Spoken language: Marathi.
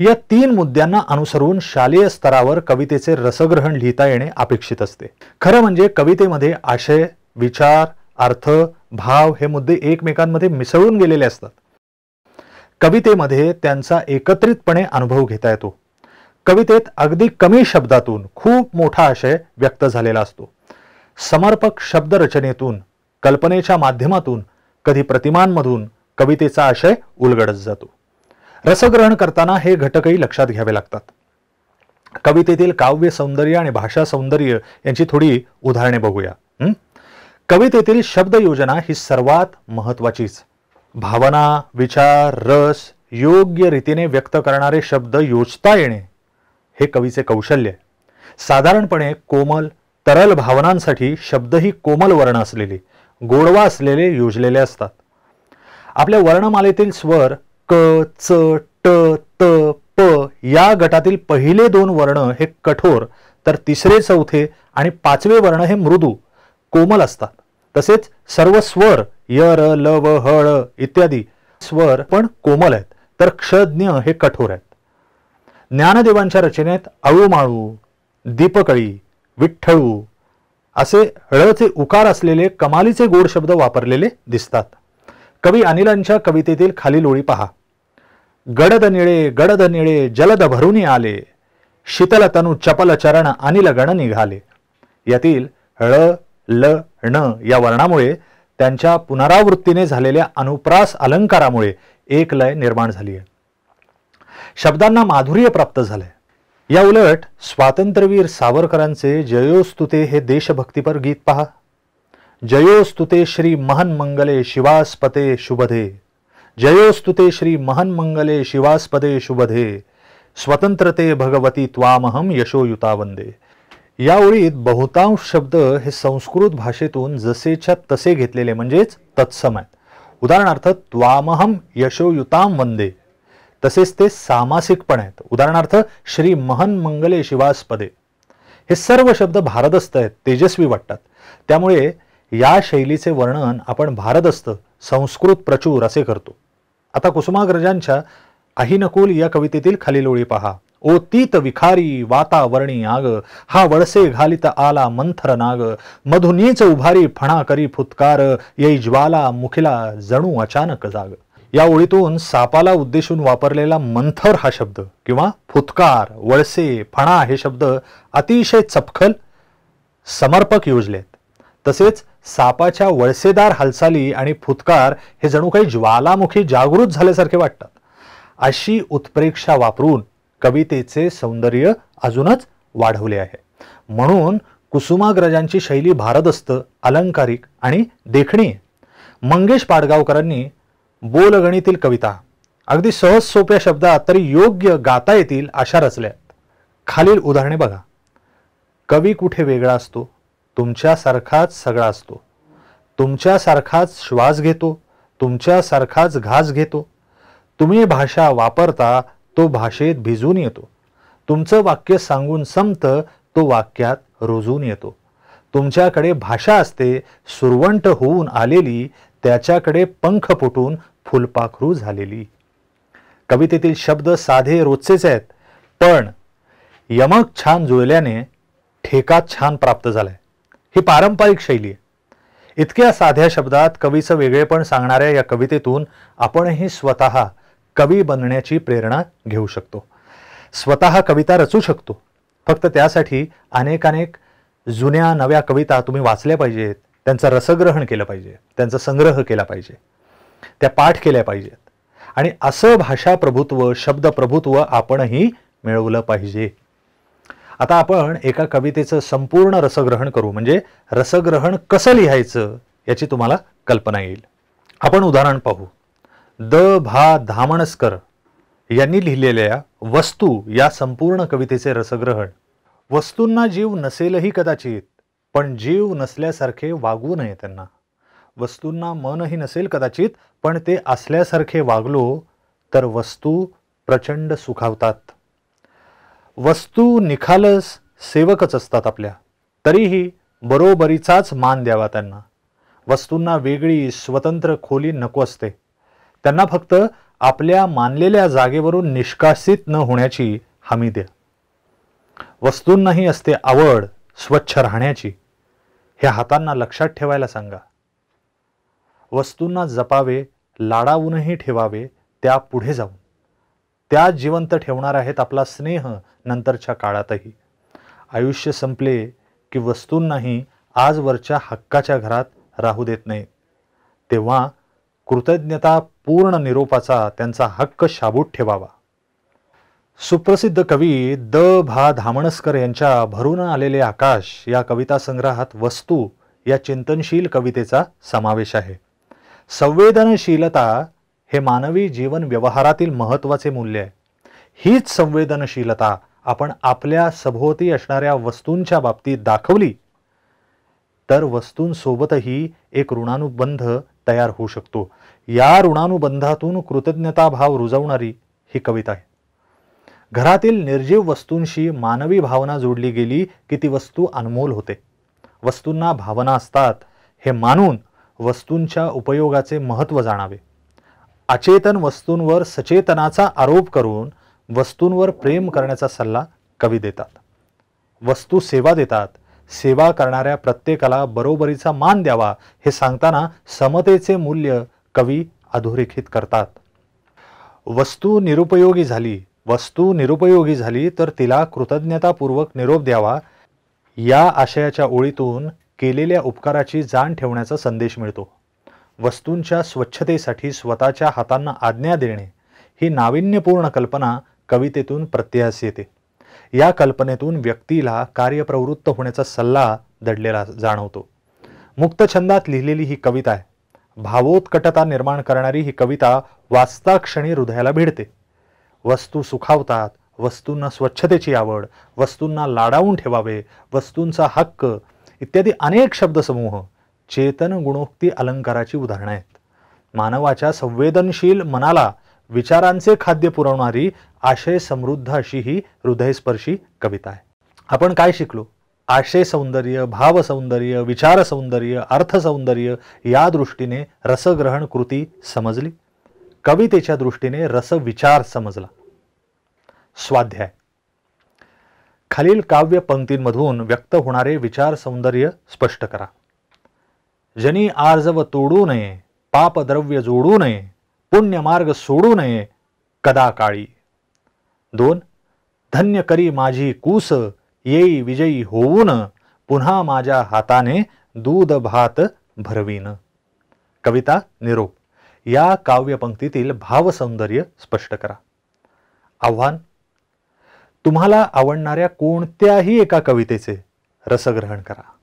या तीन मुद्द्यांना अनुसरून शालेय स्तरावर कवितेचे रसग्रहण लिहिता येणे अपेक्षित असते खरं म्हणजे कवितेमध्ये आशय विचार अर्थ भाव हे मुद्दे एकमेकांमध्ये मिसळून गेलेले असतात कवितेमध्ये त्यांचा एकत्रितपणे अनुभव घेता येतो कवितेत अगदी कमी शब्दातून खूप मोठा आशय व्यक्त झालेला असतो समर्पक शब्दरचनेतून कल्पनेच्या माध्यमातून कधी प्रतिमांमधून कवितेचा आशय उलगडत जातो रसग्रहण करताना हे घटकही लक्षात घ्यावे लागतात कवितेतील काव्य सौंदर्य आणि भाषा सौंदर्य यांची थोडी उदाहरणे बघूया कवितेतील शब्द योजना ही सर्वात महत्वाचीच भावना विचार रस योग्य रीतीने व्यक्त करणारे शब्द योजता येणे हे कवीचे कौशल्य साधारणपणे कोमल तरल भावनांसाठी शब्द ही कोमल वर्ण असलेली गोडवा असलेले योजलेले असतात आपल्या वर्णमालेतील स्वर क च ट त प या गटातील पहिले दोन वर्ण हे कठोर तर तिसरे चौथे आणि पाचवे वर्ण हे मृदू कोमल असतात तसेच सर्व स्वर य र ल इत्यादी स्वर पण कोमल आहेत तर क्षज्ञ हे कठोर आहेत ज्ञानदेवांच्या रचनेत अळूमाळू दीपकळी विठ्ठळू असे हळचे उकार असलेले कमालीचे गोड शब्द वापरलेले दिसतात कवी अनिलांच्या कवितेतील खालील ओळी पहा गडद निळे गडद निळे जलद भरूनी आले शीतल तनु चपल चरण अनिल गण निघाले यातील ळ ल ण या वर्णामुळे त्यांच्या पुनरावृत्तीने झालेल्या अनुप्रास अलंकारामुळे एक लय निर्माण झाली आहे शब्दांना माधुर्य प्राप्त झालंय या उलट स्वातंत्र्यवीर सावरकरांचे जयोस्तुते हे देशभक्तीपर गीत पहा जयोस्तुते श्री महन मंगले शिवास्पते शुभदे जयोस्तुते श्री मंगले शिवास्पदे शुभधे स्वतंत्रते भगवती त्वामहम यशोयुता वंदे या ओळीत बहुतांश शब्द हे संस्कृत भाषेतून जसेच्या तसे घेतलेले म्हणजेच तत्सम आहेत उदाहरणार्थ त्वामहम यशोयुताम वंदे तसेच ते सामासिक पण आहेत उदाहरणार्थ श्री महन मंगले शिवास्पदे हे सर्व शब्द भारदस्त आहेत तेजस्वी वाटतात त्यामुळे या शैलीचे वर्णन आपण भारदस्त संस्कृत प्रचूर असे करतो आता कुसुमाग्रजांच्या अहिनकुल या कवितेतील खालील ओळी पहा ओ तीत विखारी वातावरणी आग हा वळसे घालित आला मंथर नाग मधुनीच उभारी फणा करी फुतकार येई ज्वाला मुखिला जणू अचानक जाग या ओळीतून सापाला उद्देशून वापरलेला मंथर हा शब्द किंवा फुतकार वळसे फणा हे शब्द अतिशय चपखल समर्पक योजलेत तसेच सापाच्या वळसेदार हालचाली आणि फुतकार हे जणू काही ज्वालामुखी जागृत झाल्यासारखे वाटतात अशी उत्प्रेक्षा वापरून कवितेचे सौंदर्य अजूनच वाढवले आहे म्हणून कुसुमाग्रजांची शैली भारदस्त अलंकारिक आणि देखणी मंगेश पाडगावकरांनी बोलगणीतील कविता अगदी सहज सोप्या शब्दात तरी योग्य गाता येतील अशा रचल्या खालील उदाहरणे बघा कवी कुठे वेगळा असतो तुमच्यासारखाच सगळा असतो तुमच्यासारखाच श्वास घेतो तुमच्यासारखाच घास घेतो तुम्ही भाषा वापरता तो भाषेत भिजून येतो तुमचं वाक्य सांगून संपत तो वाक्यात रुजून येतो तुमच्याकडे भाषा असते सुरवंट होऊन आलेली त्याच्याकडे पंख फुटून फुलपाखरू झालेली कवितेतील शब्द साधे रोजचेच आहेत पण यमक छान जुळल्याने ठेका छान प्राप्त झालाय ही पारंपरिक शैली आहे इतक्या साध्या शब्दात कवीचं वेगळेपण सांगणाऱ्या या कवितेतून आपणही स्वत कवी बनण्याची प्रेरणा घेऊ शकतो स्वत कविता रचू शकतो फक्त त्यासाठी अनेकानेक जुन्या नव्या कविता तुम्ही वाचल्या पाहिजेत त्यांचं रसग्रहण केलं पाहिजे त्यांचा संग्रह केला पाहिजे त्या पाठ केल्या पाहिजेत आणि असं भाषा प्रभुत्व शब्द प्रभुत्व आपणही मिळवलं पाहिजे आता आपण एका कवितेचं संपूर्ण रसग्रहण करू म्हणजे रसग्रहण कसं लिहायचं याची तुम्हाला कल्पना येईल आपण उदाहरण पाहू द भा धामणस्कर यांनी लिहिलेल्या वस्तू या संपूर्ण कवितेचे रसग्रहण वस्तूंना जीव नसेलही कदाचित पण जीव नसल्यासारखे वागू नये त्यांना वस्तूंना मनही नसेल कदाचित पण ते असल्यासारखे वागलो तर वस्तू प्रचंड सुखावतात वस्तू निखालस सेवकच असतात आपल्या तरीही बरोबरीचाच मान द्यावा त्यांना वस्तूंना वेगळी स्वतंत्र खोली नको असते त्यांना फक्त आपल्या मानलेल्या जागेवरून निष्कासित न होण्याची हमी द्या वस्तूंनाही असते आवड स्वच्छ राहण्याची हे हातांना लक्षात ठेवायला सांगा वस्तूंना जपावे लाडावूनही ठेवावे त्या पुढे जाऊन त्या जिवंत ठेवणार आहेत आपला स्नेह नंतरच्या काळातही आयुष्य संपले की वस्तूंनाही आजवरच्या हक्काच्या घरात राहू देत नाही तेव्हा कृतज्ञता पूर्ण निरोपाचा त्यांचा हक्क शाबूत ठेवावा सुप्रसिद्ध कवी द भा धामणस्कर यांच्या भरून आलेले आकाश या कविता संग्रहात वस्तू या चिंतनशील कवितेचा समावेश आहे संवेदनशीलता हे मानवी जीवन व्यवहारातील महत्त्वाचे मूल्य आहे हीच संवेदनशीलता आपण आपल्या सभोवती असणाऱ्या वस्तूंच्या बाबतीत दाखवली तर वस्तूंसोबतही एक ऋणानुबंध तयार होऊ शकतो या ऋणानुबंधातून कृतज्ञता भाव रुजवणारी ही कविता आहे घरातील निर्जीव वस्तूंशी मानवी भावना जोडली गेली की ती वस्तू अनमोल होते वस्तूंना भावना असतात हे मानून वस्तूंच्या उपयोगाचे महत्त्व जाणावे अचेतन वस्तूंवर सचेतनाचा आरोप करून वस्तूंवर प्रेम करण्याचा सल्ला कवी देतात वस्तू सेवा देतात सेवा करणाऱ्या प्रत्येकाला बरोबरीचा मान द्यावा हे सांगताना समतेचे मूल्य कवी अधोरेखित करतात वस्तू निरुपयोगी झाली वस्तू निरुपयोगी झाली तर तिला कृतज्ञतापूर्वक निरोप द्यावा या आशयाच्या ओळीतून केलेल्या उपकाराची जाण ठेवण्याचा संदेश मिळतो वस्तूंच्या स्वच्छतेसाठी स्वतःच्या हातांना आज्ञा देणे ही नाविन्यपूर्ण कल्पना कवितेतून प्रत्ययास येते या कल्पनेतून व्यक्तीला कार्यप्रवृत्त होण्याचा सल्ला दडलेला जाणवतो मुक्तछंदात लिहिलेली ही कविता आहे भावोत्कटता निर्माण करणारी ही कविता वाचता हृदयाला भिडते वस्तू सुखावतात वस्तूंना स्वच्छतेची आवड वस्तूंना लाडावून ठेवावे वस्तूंचा हक्क इत्यादी अनेक शब्दसमूह चेतन गुणोक्ती अलंकाराची उदाहरणं आहेत मानवाच्या संवेदनशील मनाला विचारांचे खाद्य पुरवणारी आशय समृद्ध अशी ही हृदयस्पर्शी कविता आहे आपण काय शिकलो आशय सौंदर्य भाव सौंदर्य विचार सौंदर्य अर्थ सौंदर्य या दृष्टीने रसग्रहण कृती समजली कवितेच्या दृष्टीने रसविचार समजला स्वाध्याय खालील काव्य पंक्तींमधून व्यक्त होणारे विचार सौंदर्य स्पष्ट करा जनी आर्जव तोडू नये पापद्रव्य जोडू नये पुण्यमार्ग सोडू नये कदा काळी दोन धन्य करी माझी कूस येई विजयी होऊन पुन्हा माझ्या हाताने दूध भात भरवीन कविता निरोप या काव्यपंक्तीतील भावसौंदर्य स्पष्ट करा आव्हान तुम्हाला आवडणाऱ्या कोणत्याही एका कवितेचे रसग्रहण करा